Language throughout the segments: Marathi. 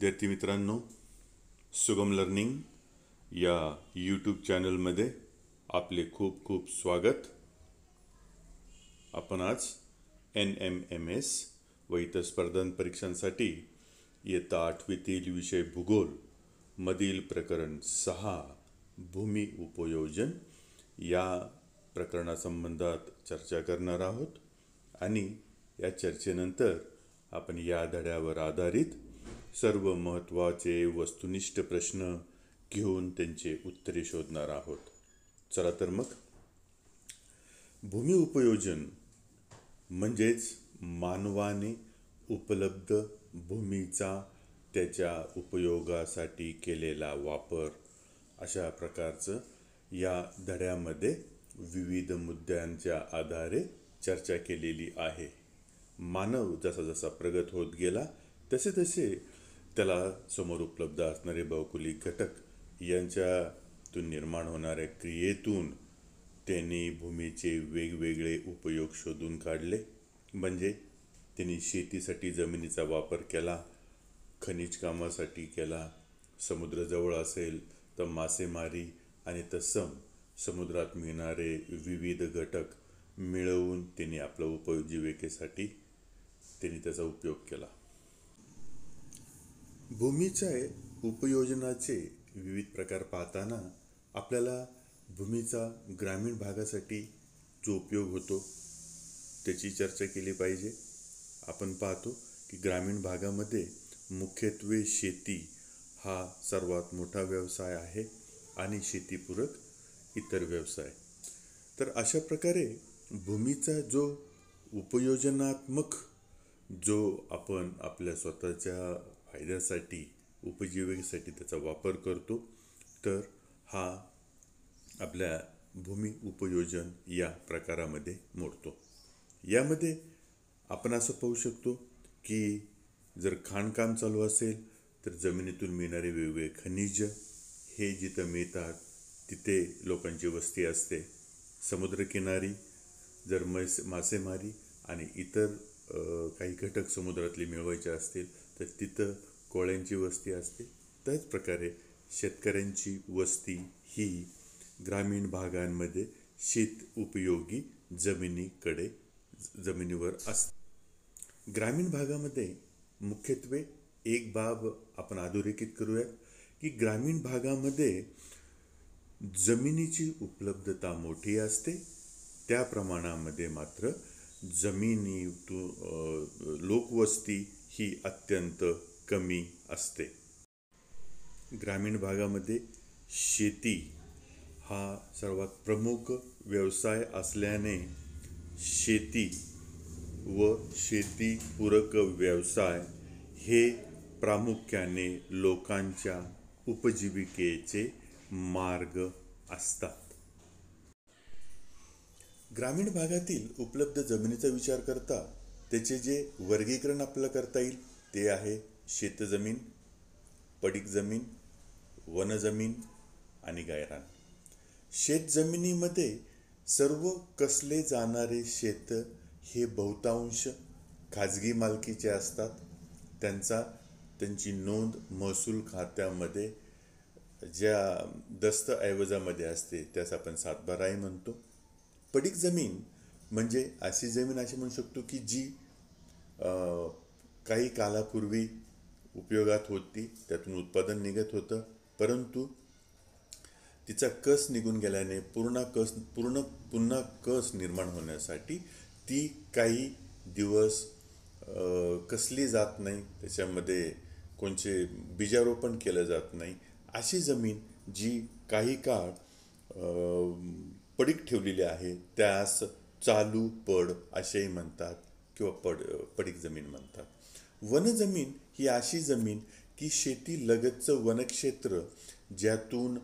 विद्यार्थी मित्रांनो सुगम लर्निंग या यूट्यूब चॅनलमध्ये आपले खूप खूप स्वागत आपण आज एन एम एम एस व इतर स्पर्धन परीक्षांसाठी इयत्ता आठवीतील विषय भूगोल मधील प्रकरण सहा भूमी उपयोजन या प्रकरणासंबंधात चर्चा करणार आहोत आणि या चर्चेनंतर आपण या धड्यावर आधारित सर्व महत्त्वाचे वस्तुनिष्ठ प्रश्न घेऊन त्यांचे उत्तरे शोधणार आहोत चला तर मग भूमी उपयोजन म्हणजेच मानवाने उपलब्ध भूमीचा त्याच्या उपयोगासाठी केलेला वापर अशा प्रकारचं या धड्यामध्ये विविध मुद्द्यांच्या आधारे चर्चा केलेली आहे मानव जसा जसा प्रगत होत गेला तसे तसे त्याला समोर उपलब्ध असणारे भौगोलिक घटक यांच्यातून निर्माण होणाऱ्या क्रियेतून त्यांनी भूमीचे वेगवेगळे उपयोग शोधून काढले म्हणजे त्यांनी शेतीसाठी जमिनीचा वापर केला खनिज कामासाठी केला समुद्रजवळ असेल तर मासेमारी आणि तत्सम समुद्रात मिळणारे विविध घटक मिळवून त्यांनी आपल्या उपजीविकेसाठी त्यांनी त्याचा उपयोग केला भूमीच्या उपयोजनाचे विविध प्रकार पाहताना आपल्याला भूमीचा ग्रामीण भागासाठी जो उपयोग होतो त्याची चर्चा केली पाहिजे आपण पाहतो की ग्रामीण भागामध्ये मुख्यत्वे शेती हा सर्वात मोठा व्यवसाय आहे आणि शेतीपूरक इतर व्यवसाय तर अशा प्रकारे भूमीचा जो उपयोजनात्मक जो आपण आपल्या स्वतःच्या फायद्यासाठी उपजीविकेसाठी त्याचा वापर करतो तर हा आपल्या भूमी उपयोजन या प्रकारामध्ये मोडतो यामध्ये आपण असं पाहू शकतो की जर खाणकाम चालू असेल तर जमिनीतून मिळणारे वेगवेगळे खनिज हे जिथं मिळतात तिथे लोकांची वस्ती असते समुद्रकिनारी जर मैस मासेमारी आणि इतर काही घटक समुद्रातले मिळवायचे असतील तर तिथं कोळ्यांची वस्ती असते त्याच प्रकारे शेतकऱ्यांची वस्ती ही ग्रामीण भागांमध्ये शेत उपयोगी जमिनीकडे जमिनीवर असते ग्रामीण भागामध्ये मुख्यत्वे एक बाब आपण अधोरेखित करूयात की ग्रामीण भागामध्ये जमिनीची उपलब्धता मोठी असते त्या प्रमाणामध्ये मात्र जमिनीतून लोकवस्ती ही अत्यंत कमी असते ग्रामीण भागामध्ये शेती हा सर्वात प्रमुख व्यवसाय असल्याने शेती व शेतीपूरक व्यवसाय हे प्रामुख्याने लोकांच्या उपजीविकेचे मार्ग असतात ग्रामीण भागातील उपलब्ध जमिनीचा विचार करता त्याचे जे वर्गीकरण आपल्याला करता येईल ते आहे शेतजमीन पडीक जमीन वनजमीन आणि गायरान शेतजमिनीमध्ये सर्व कसले जाणारे शेत हे बहुतांश खाजगी मालकीचे असतात त्यांचा त्यांची नोंद महसूल खात्यामध्ये ज्या दस्तऐवजामध्ये असते त्यास आपण सातबाराही म्हणतो पडीक जमीन म्हणजे अशी जमीन अशी म्हणू शकतो की जी काही कालापूर्वी उपयोगात होती त्यातून उत्पादन निघत होतं परंतु तिचा कस निघून गेल्याने पूर्ण कस पूर्ण पुन्हा कस निर्माण होण्यासाठी ती काही दिवस कसली जात नाही त्याच्यामध्ये कोणचे बीजारोपण केलं जात नाही अशी जमीन जी काही काळ पडीक ठेवलेली आहे त्यास चालू पड असेही म्हणतात किंवा पड पडीक जमीन म्हणतात वनजमीन ही अशी जमीन की शेती लगतचं वनक्षेत्र ज्यातून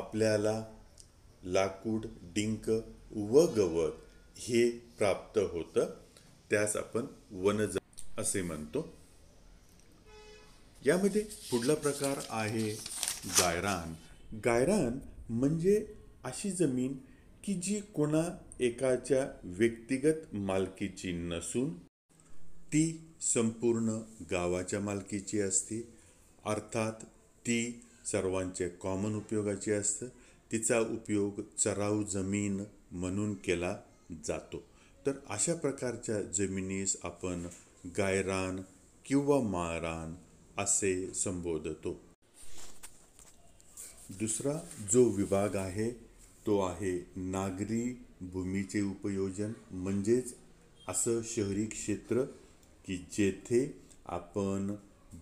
आपल्याला लाकूड डिंक व गवत हे प्राप्त होतं त्यास आपण वनज असे म्हणतो यामध्ये पुढला प्रकार आहे गायरान गायरान म्हणजे अशी जमीन की जी कोणा एकाच्या व्यक्तिगत मालकीची नसून ती संपूर्ण गावाच्या मालकीची असते अर्थात ती सर्वांचे कॉमन उपयोगाची असतं तिचा उपयोग चराव जमीन म्हणून केला जातो तर अशा प्रकारच्या जमिनीस आपण गायरान किंवा मारान असे संबोधतो दुसरा जो विभाग आहे तो आहे नागरी भूमीचे उपयोजन म्हणजेच असं शहरी क्षेत्र की जेथे आपण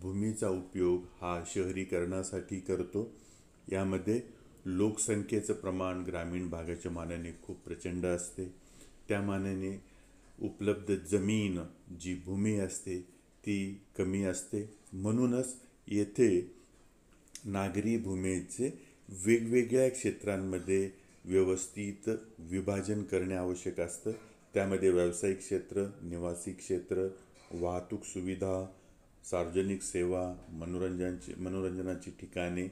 भूमीचा उपयोग हा शहरीकरणासाठी करतो यामध्ये लोकसंख्येचं प्रमाण ग्रामीण भागाच्या मानाने खूप प्रचंड असते त्या मानाने उपलब्ध जमीन जी भूमी असते ती कमी असते म्हणूनच येथे नागरी भूमीचे वेगवेगळ्या क्षेत्रांमध्ये व्यवस्थित विभाजन करणे आवश्यक असतं त्यामध्ये व्यावसायिक क्षेत्र निवासी क्षेत्र वाहतूक सुविधा सार्वजनिक सेवा मनोरंजनाची मनोरंजनाची ठिकाणे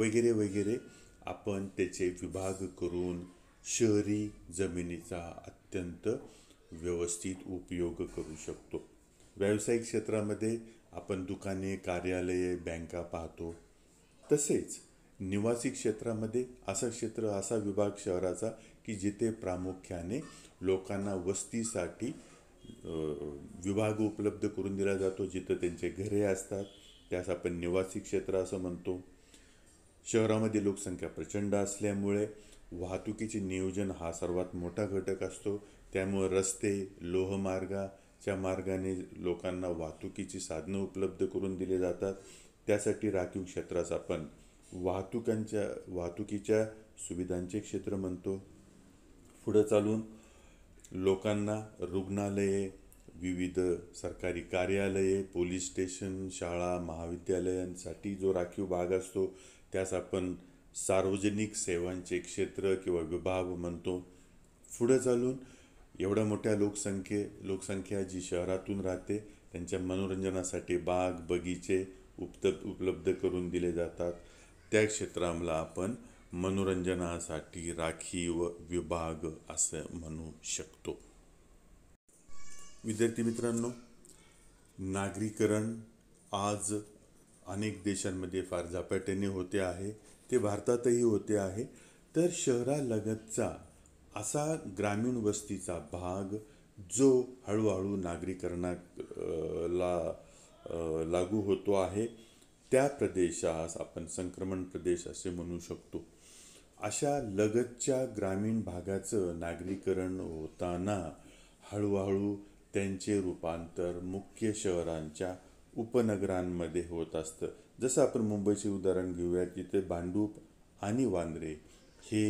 वगैरे वगैरे आपण त्याचे विभाग करून शहरी जमिनीचा अत्यंत व्यवस्थित उपयोग करू शकतो व्यावसायिक क्षेत्रामध्ये आपण दुकाने कार्यालये बँका पाहतो तसेच निवासी क्षेत्रामध्ये असा क्षेत्र असा विभाग शहराचा की जिथे प्रामुख्याने लोकांना वस्तीसाठी विभाग उपलब्ध करून दिला जातो जिथं त्यांचे घरे असतात त्यास आपण निवासी क्षेत्र असं म्हणतो शहरामध्ये लोकसंख्या प्रचंड असल्यामुळे वाहतुकीचे नियोजन हा सर्वात मोठा घटक असतो त्यामुळे रस्ते लोहमार्गाच्या मार्गाने लोकांना वाहतुकीची साधनं उपलब्ध करून दिली जातात त्यासाठी राखीव क्षेत्रास आपण वाहतुकांच्या वाहतुकीच्या सुविधांचे क्षेत्र म्हणतो पुढं चालून लोकांना रुग्णालये विविध सरकारी कार्यालये पोलीस स्टेशन शाळा महाविद्यालयांसाठी जो राखीव भाग असतो त्यास आपण सार्वजनिक सेवांचे क्षेत्र किंवा विभाग म्हणतो पुढं चालून एवढ्या मोठ्या लोकसंख्ये लोकसंख्या जी शहरातून राहते त्यांच्या मनोरंजनासाठी बाग बगीचे उपत उपलब्ध करून दिले जातात त्या क्षेत्रामला आपण मनोरंजनासाठी राखीव विभाग असं म्हणू शकतो विद्यार्थी मित्रांनो नागरीकरण आज अनेक देशांमध्ये फार झपाट्याने होते आहे ते भारतातही होते आहे तर शहरालगतचा असा ग्रामीण वस्तीचा भाग जो हळूहळू नागरीकरणाला लागू होतो आहे त्या प्रदेशास आपण संक्रमण प्रदेश असे म्हणू शकतो अशा लगतच्या ग्रामीण भागाचं नागरीकरण होताना हळूहळू त्यांचे रूपांतर मुख्य शहरांच्या उपनगरांमध्ये होत असतं जसं आपण मुंबईचे उदाहरण घेऊया तिथे भांडूप आणि वांद्रे हे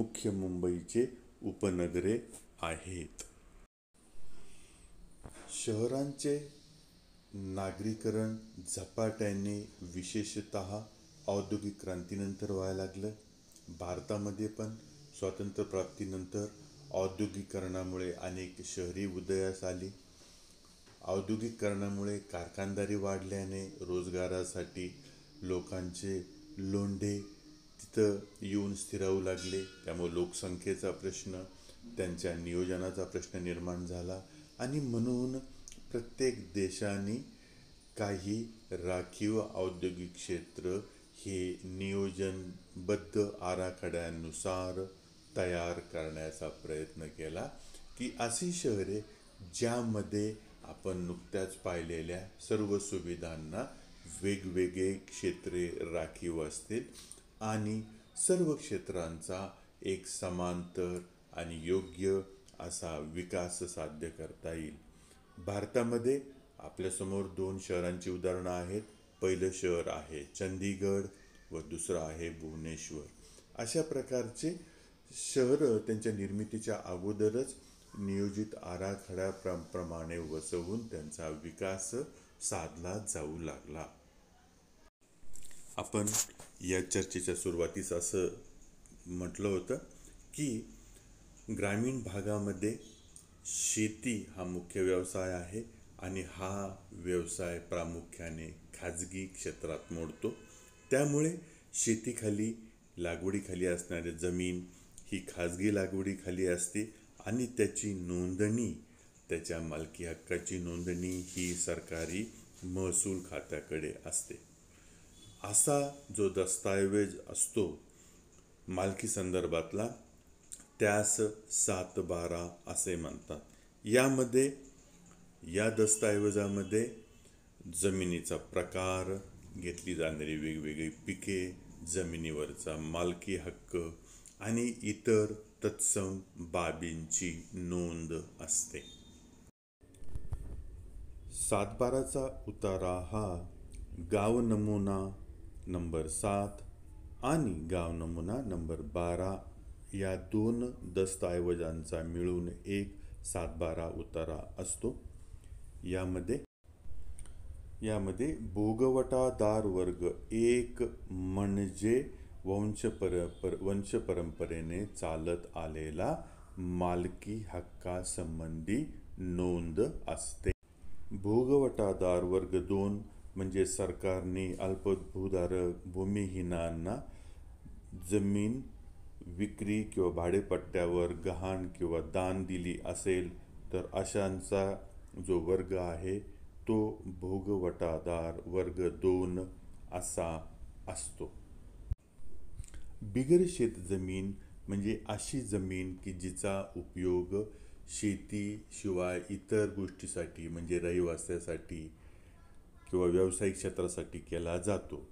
मुख्य मुंबईचे उपनगरे आहेत शहरांचे नागरीकरण झपाट्याने विशेषत औद्योगिक क्रांतीनंतर व्हायला लागलं भारतामध्ये पण स्वातंत्र्यप्राप्तीनंतर औद्योगिकरणामुळे अनेक शहरी उदयास आली औद्योगिकरणामुळे कारखानदारी वाढल्याने रोजगारासाठी लोकांचे लोंढे तिथं येऊन स्थिरावू लागले त्यामुळे लोकसंख्येचा प्रश्न त्यांच्या नियोजनाचा प्रश्न निर्माण झाला आणि म्हणून प्रत्येक देशाने काही राखीव औद्योगिक क्षेत्र हे नियोजनबद्ध आराखड्यानुसार तयार करण्याचा प्रयत्न केला की अशी शहरे ज्यामध्ये आपण नुकत्याच पाहिलेल्या सर्व सुविधांना वेगवेगळे क्षेत्रे राखीव असतील आणि सर्व क्षेत्रांचा एक समांतर आणि योग्य असा विकास साध्य करता येईल भारतामध्ये आपल्यासमोर दोन शहरांची उदाहरणं आहेत पहिलं शहर आहे चंदीगड व दुसरं आहे भुवनेश्वर अशा प्रकारचे शहरं त्यांच्या निर्मितीच्या अगोदरच नियोजित आराखड्या प्रमाणे वसवून त्यांचा विकास साधला जाऊ लागला आपण या चर्चेच्या सुरुवातीस असं म्हटलं होतं की ग्रामीण भागामध्ये शेती हा मुख्य व्यवसाय आहे आणि हा व्यवसाय प्रामुख्याने खाजगी क्षेत्रात मोडतो त्यामुळे शेतीखाली लागवडीखाली असणारी जमीन ही खाजगी लागवडीखाली असते आणि त्याची नोंदणी त्याच्या मालकी हक्काची नोंदणी ही सरकारी महसूल खात्याकडे असते असा जो दस्तऐवज असतो मालकी संदर्भातला त्यास सात बारा असे म्हणतात यामध्ये या दस्तऐवजामध्ये जमिनीचा प्रकार घेतली जाणारी वेगवेगळी पिके जमिनीवरचा मालकी हक्क आणि इतर तत्सम बाबींची नोंद असते सातबाराचा उतारा हा गाव नमुना नंबर सात आणि गाव नमुना नंबर बारा या दोन दस्तऐवजांचा मिळून एक सातबारा उतारा असतो यामध्ये यामध्ये भोगवटादार वर्ग एक म्हणजे वंश पर वंश चालत आलेला मालकी हक्कासंबंधी नोंद असते भोगवटादार वर्ग दोन म्हणजे सरकारने अल्पभूधारक भूमिहीनांना जमीन विक्री किंवा भाडेपट्ट्यावर गहाण किंवा दान दिली असेल तर अशांचा जो वर्ग आहे तो भोगवटादार वर्ग दोन असा असतो बिगर शेत जमीन म्हणजे अशी जमीन की जिचा उपयोग शेती शिवाय इतर गोष्टीसाठी म्हणजे रहिवास्यासाठी किंवा व्यावसायिक क्षेत्रासाठी केला जातो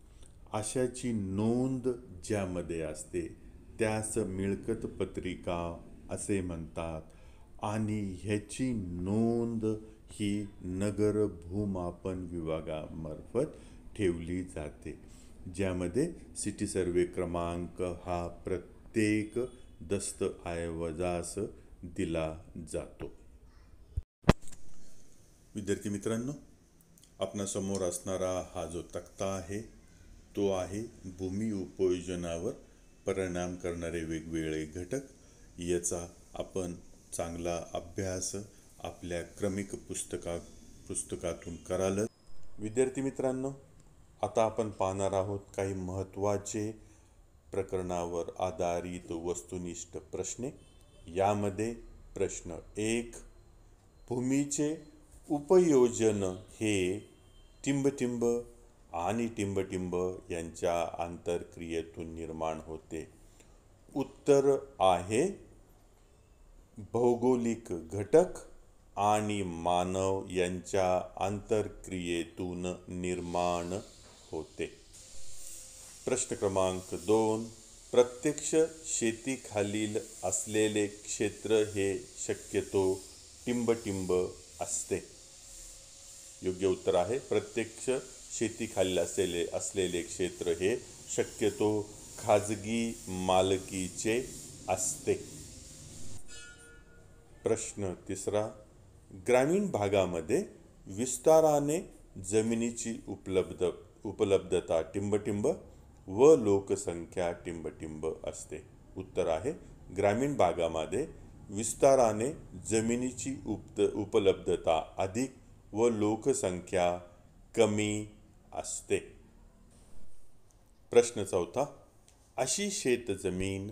अशाची नोंद ज्यामध्ये असते त्यास मिळकत पत्रिका असे म्हणतात आणि ह्याची नोंद ही नगर भूमापन विभागामार्फत ठेवली जाते ज्यामध्ये सिटी सर्वे क्रमांक हा प्रत्येक दस्तऐवजास दिला जातो विद्यार्थी मित्रांनो आपणासमोर असणारा हा जो तक्ता आहे तो आहे भूमी उपयोजनावर परिणाम करणारे वेगवेगळे घटक याचा आपण चांगला अभ्यास आपल्या क्रमिक पुस्तका पुस्तकातून कराल विद्यार्थी मित्रांनो आता आपण पाहणार आहोत काही महत्त्वाचे प्रकरणावर आधारित वस्तुनिष्ठ प्रश्ने यामध्ये प्रश्न एक भूमीचे उपयोजन हे टिंबटिंब आणि टिंबटिंब यांच्या आंतरक्रियेतून निर्माण होते उत्तर आहे भौगोलिक घटक आणि मानव यांच्या आंतरक्रियेतून निर्माण होते प्रश्न क्रमांक दोन प्रत्यक्ष शेतीखालील असलेले क्षेत्र हे शक्यतो टिंबटिंब असते योग्य उत्तर आहे प्रत्यक्ष शेतीखाली असलेले असलेले क्षेत्र हे शक्यतो खाजगी मालकीचे असते प्रश्न तिसरा ग्रामीण भागामध्ये विस्ताराने जमिनीची उपलब्ध उपलब्धता टिंबटिंब व लोकसंख्या टिंबटिंब असते उत्तर आहे ग्रामीण भागामध्ये विस्ताराने जमिनीची उप उपलब्धता अधिक व लोकसंख्या कमी असते प्रश्न चौथा अशी शेतजमीन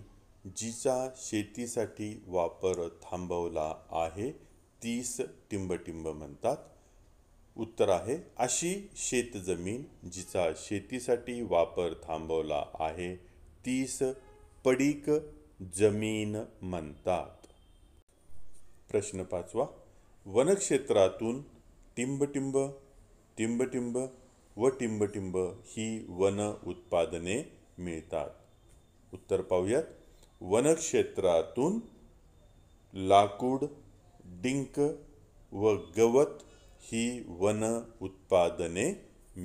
जिचा शेतीसाठी वापर थांबवला आहे तीस टिंबटिंब म्हणतात उत्तर आहे अशी शेतजमीन जिचा शेतीसाठी वापर थांबवला आहे तीस पडीक जमीन म्हणतात प्रश्न पाचवा वनक्षेत्रातून टिंबटिंब टिंबटिंब व टिंबटिंब ही वन उत्पादने मिळतात उत्तर पाहूयात वनक्षेत्रातून लाकूड डिंक व गवत ही वन उत्पादने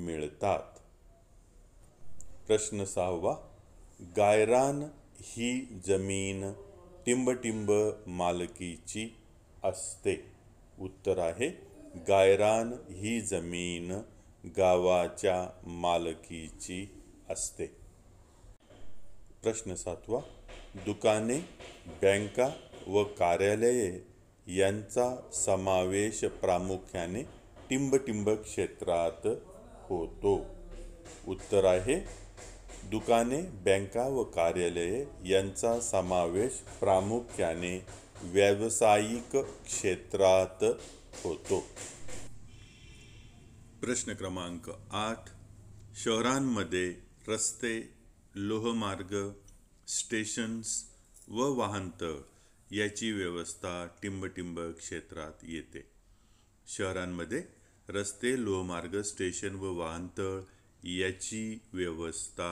मिळतात प्रश्न सहावा गायरान ही जमीन टिंबटिंब मालकीची असते उत्तर आहे गायरान ही जमीन गावाच्या मालकीची असते प्रश्न सातवा दुकाने बँका व कार्यालये यांचा समावेश प्रामुख्याने टिंबटिंब क्षेत्रात होतो उत्तर आहे दुकाने बँका व कार्यालये यांचा समावेश प्रामुख्याने व्यावसायिक क्षेत्रात होतो प्रश्न क्रमांक आठ शहरांमध्ये रस्ते लोहमार्ग स्टेशन्स व वाहनतळ याची व्यवस्था टिंबटिंब क्षेत्रात येते शहरांमध्ये रस्ते लोहमार्ग स्टेशन व वाहनतळ याची व्यवस्था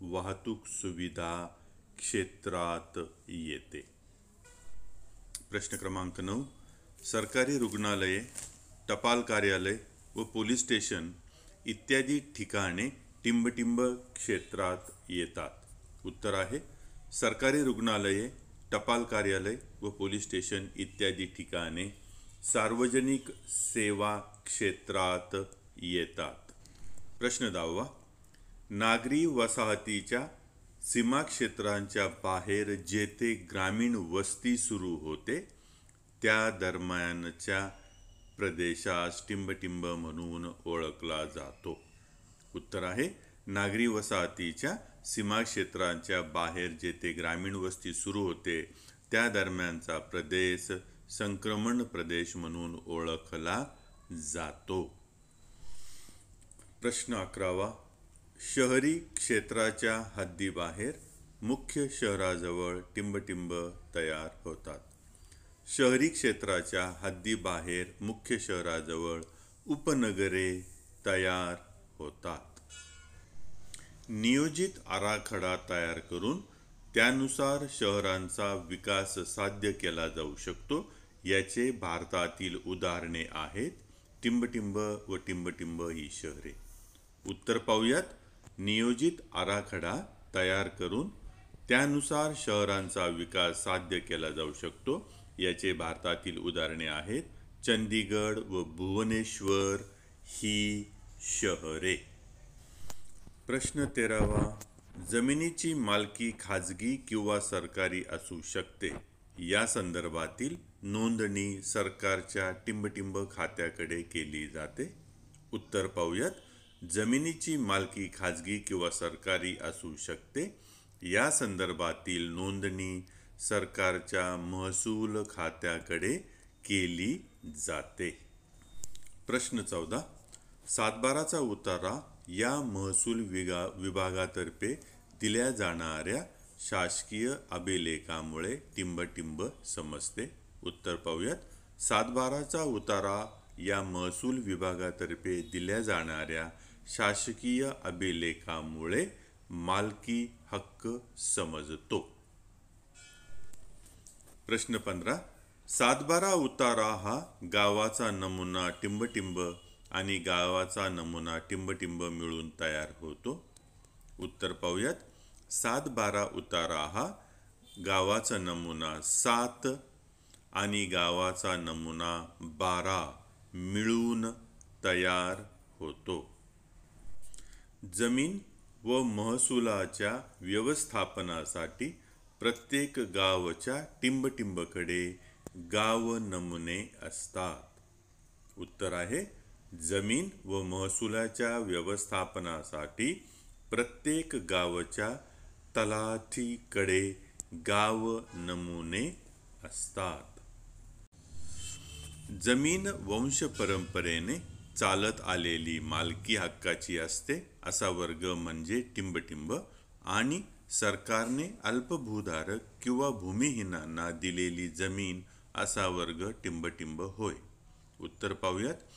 वाहतूक सुविधा क्षेत्रात येते प्रश्न क्रमांक नऊ सरकारी रुग्णालये टपाल कार्यालय व पोलीस स्टेशन इत्यादी ठिकाणे टिंबटिंब क्षेत्रात येतात उत्तर आहे सरकारी रुग्णालये टपाल कार्यालय व पोलीस स्टेशन इत्यादी ठिकाणे सार्वजनिक सेवा क्षेत्रात येतात प्रश्न दहावा नागरी वसाहतीच्या सीमाक्षेत्रांच्या बाहेर जेथे ग्रामीण वस्ती सुरू होते त्या दरम्यानच्या प्रदेशास टिंबटिंब म्हणून ओळखला जातो उत्तर आहे नागरी वसाहतीच्या सीमाक्षेत्राच्या बाहेर जेथे ग्रामीण वस्ती सुरू होते त्या दरम्यानचा प्रदेश संक्रमण प्रदेश म्हणून ओळखला जातो प्रश्न अकरावा शहरी क्षेत्राच्या हद्दीबाहेर मुख्य शहराजवळ टिंबटिंब तयार होतात शहरी क्षेत्राच्या हद्दीबाहेर मुख्य शहराजवळ उपनगरे तयार होतात नियोजित आराखडा तयार करून त्यानुसार शहरांचा विकास साध्य केला जाऊ शकतो याचे भारतातील उदाहरणे आहेत टिंबटिंब व टिंबटिंब ही शहरे उत्तर पाहुयात नियोजित आराखडा तयार करून त्यानुसार शहरांचा विकास साध्य केला जाऊ शकतो याचे भारतातील उदाहरणे आहेत चंदीगड व भुवनेश्वर ही शहरे प्रश्न तेरावा जमिनीची मालकी खाजगी किंवा सरकारी असू शकते या संदर्भातील नोंदणी सरकारच्या टिंबटिंब खात्याकडे केली जाते उत्तर पाहूयात जमिनीची मालकी खाजगी किंवा सरकारी असू शकते या संदर्भातील नोंदणी सरकारच्या महसूल खात्याकडे केली जाते प्रश्न चौदा सातबाराचा उतारा या महसूल विगा विभागातर्फे दिल्या जाणाऱ्या शासकीय अभिलेखामुळे टिंबटिंब समजते उत्तर पाहूयात सातबाराचा उतारा या महसूल विभागातर्फे दिल्या जाणाऱ्या शासकीय अभिलेखामुळे मालकी हक्क समजतो प्रश्न पंधरा सातबारा उतारा हा गावाचा नमुना टिंबटिंब आणि गावाचा नमुना टिंबटिंब मिळून तयार होतो उत्तर पाहूयात सात बारा उतारा हा गावाचा नमुना सात आणि गावाचा नमुना बारा मिळून तयार होतो जमीन व महसुलाच्या व्यवस्थापनासाठी प्रत्येक गावच्या टिंबटिंबकडे गाव नमुने असतात उत्तर आहे जमीन व महसुलाच्या व्यवस्थापनासाठी प्रत्येक गावच्या तलाठीकडे गाव नमुने असतात जमीन वंश परंपरेने चालत आलेली मालकी हक्काची असते असा वर्ग म्हणजे टिंबटिंब आणि सरकारने अल्पभूधारक किंवा भूमिहीनांना दिलेली जमीन असा वर्ग टिंबटिंब होय उत्तर पाहूयात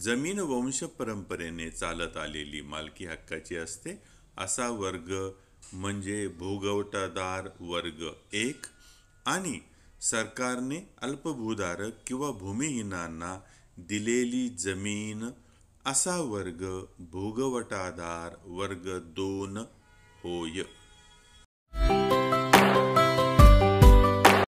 जमीन वंश परंपरेने चालत आलेली मालकी हक्काची असते असा वर्ग म्हणजे भूगवटादार वर्ग एक आणि सरकारने अल्पभूधारक किंवा भूमिहीनांना दिलेली जमीन असा वर्ग भूगवटादार वर्ग दोन होय